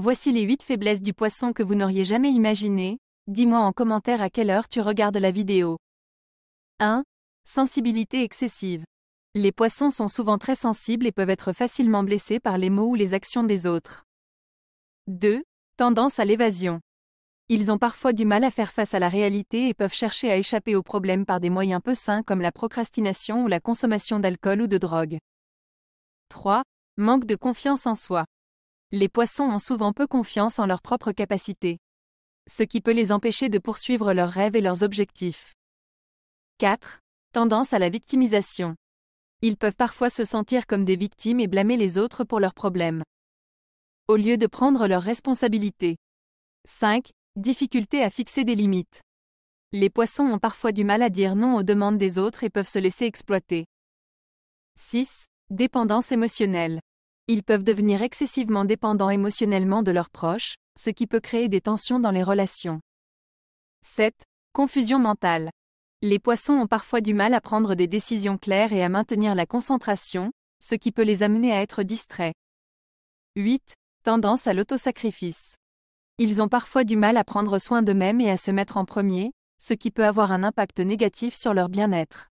Voici les 8 faiblesses du poisson que vous n'auriez jamais imaginées. Dis-moi en commentaire à quelle heure tu regardes la vidéo. 1. Sensibilité excessive. Les poissons sont souvent très sensibles et peuvent être facilement blessés par les mots ou les actions des autres. 2. Tendance à l'évasion. Ils ont parfois du mal à faire face à la réalité et peuvent chercher à échapper aux problèmes par des moyens peu sains comme la procrastination ou la consommation d'alcool ou de drogue. 3. Manque de confiance en soi les poissons ont souvent peu confiance en leurs propres capacités. Ce qui peut les empêcher de poursuivre leurs rêves et leurs objectifs. 4. Tendance à la victimisation. Ils peuvent parfois se sentir comme des victimes et blâmer les autres pour leurs problèmes. Au lieu de prendre leurs responsabilités. 5. Difficulté à fixer des limites. Les poissons ont parfois du mal à dire non aux demandes des autres et peuvent se laisser exploiter. 6. Dépendance émotionnelle. Ils peuvent devenir excessivement dépendants émotionnellement de leurs proches, ce qui peut créer des tensions dans les relations. 7. Confusion mentale. Les poissons ont parfois du mal à prendre des décisions claires et à maintenir la concentration, ce qui peut les amener à être distraits. 8. Tendance à l'autosacrifice. Ils ont parfois du mal à prendre soin d'eux-mêmes et à se mettre en premier, ce qui peut avoir un impact négatif sur leur bien-être.